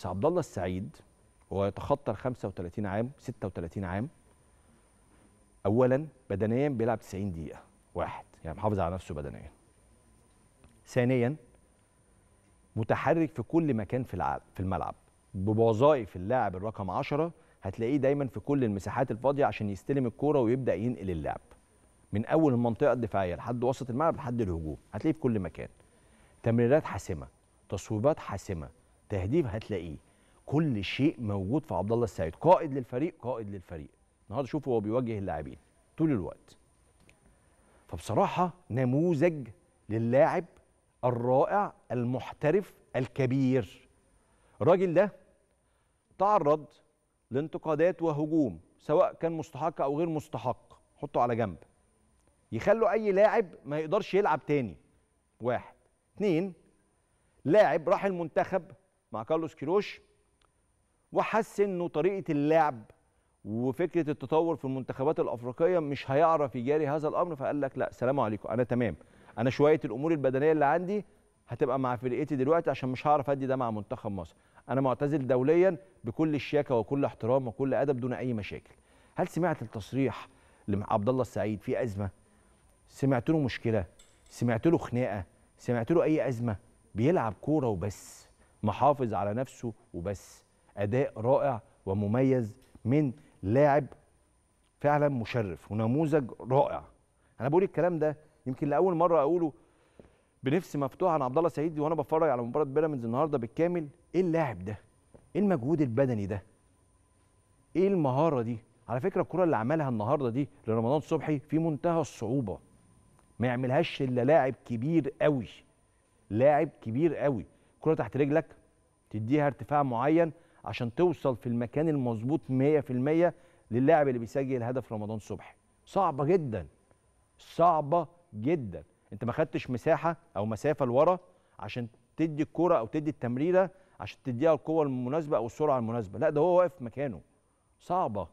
بس عبد الله السعيد وهو يتخطى ال 35 عام 36 عام اولا بدنيا بيلعب 90 دقيقه واحد يعني محافظ على نفسه بدنيا ثانيا متحرك في كل مكان في العاب في الملعب بوظائف اللاعب الرقم 10 هتلاقيه دايما في كل المساحات الفاضيه عشان يستلم الكوره ويبدا ينقل اللعب من اول المنطقه الدفاعيه لحد وسط الملعب لحد الهجوم هتلاقيه في كل مكان تمريرات حاسمه تصويبات حاسمه تهديف هتلاقيه كل شيء موجود في عبد الله السعيد قائد للفريق قائد للفريق النهارده شوف هو بيوجه اللاعبين طول الوقت فبصراحه نموذج للاعب الرائع المحترف الكبير الراجل ده تعرض لانتقادات وهجوم سواء كان مستحق او غير مستحق حطه على جنب يخلوا اي لاعب ما يقدرش يلعب تاني واحد اتنين لاعب راح المنتخب مع كارلوس كيروش وحس انه طريقه اللعب وفكره التطور في المنتخبات الافريقيه مش هيعرف يجاري هذا الامر فقال لك لا سلام عليكم انا تمام انا شويه الامور البدنيه اللي عندي هتبقى مع فرقتي دلوقتي عشان مش هعرف ادي ده مع منتخب مصر انا معتزل دوليا بكل الشياكه وكل احترام وكل ادب دون اي مشاكل هل سمعت التصريح لعبد الله السعيد في ازمه سمعت له مشكله سمعت له خناقه سمعت له اي ازمه بيلعب كوره وبس محافظ على نفسه وبس اداء رائع ومميز من لاعب فعلا مشرف ونموذج رائع انا بقول الكلام ده يمكن لاول مره اقوله بنفس مفتوحه عن عبد الله سعيد وانا بتفرج على مباراه بيراميدز النهارده بالكامل ايه اللاعب ده ايه المجهود البدني ده ايه المهاره دي على فكره الكره اللي عملها النهارده دي لرمضان صبحي في منتهى الصعوبه ما يعملهاش الا لاعب كبير قوي لاعب كبير قوي الكره تحت رجلك تديها ارتفاع معين عشان توصل في المكان المظبوط 100% للاعب اللي بيسجل هدف رمضان صبحي صعبه جدا صعبه جدا انت ما خدتش مساحه او مسافه لورا عشان تدي الكره او تدي التمريره عشان تديها القوه المناسبه او السرعه المناسبه لا ده هو واقف مكانه صعبه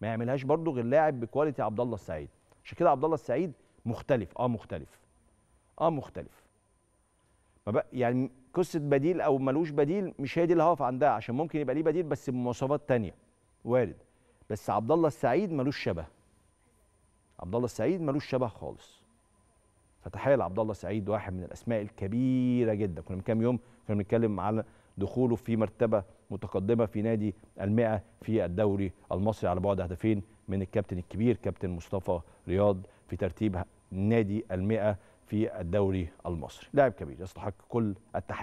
ما يعملهاش برضه غير لاعب بكواليتي عبد الله السعيد عشان كده عبد الله السعيد مختلف اه مختلف اه مختلف يعني قصه بديل او ملوش بديل مش هي دي اللي هقف عندها عشان ممكن يبقى ليه بديل بس بمواصفات تانية وارد بس عبد الله السعيد ملوش شبه عبد الله السعيد ملوش شبه خالص فتحيه لعبد الله السعيد واحد من الاسماء الكبيره جدا كنا من كام يوم كنا بنتكلم على دخوله في مرتبه متقدمه في نادي المئة في الدوري المصري على بعد هدفين من الكابتن الكبير كابتن مصطفى رياض في ترتيب نادي المئة في الدوري المصري لاعب كبير يستحق كل التحية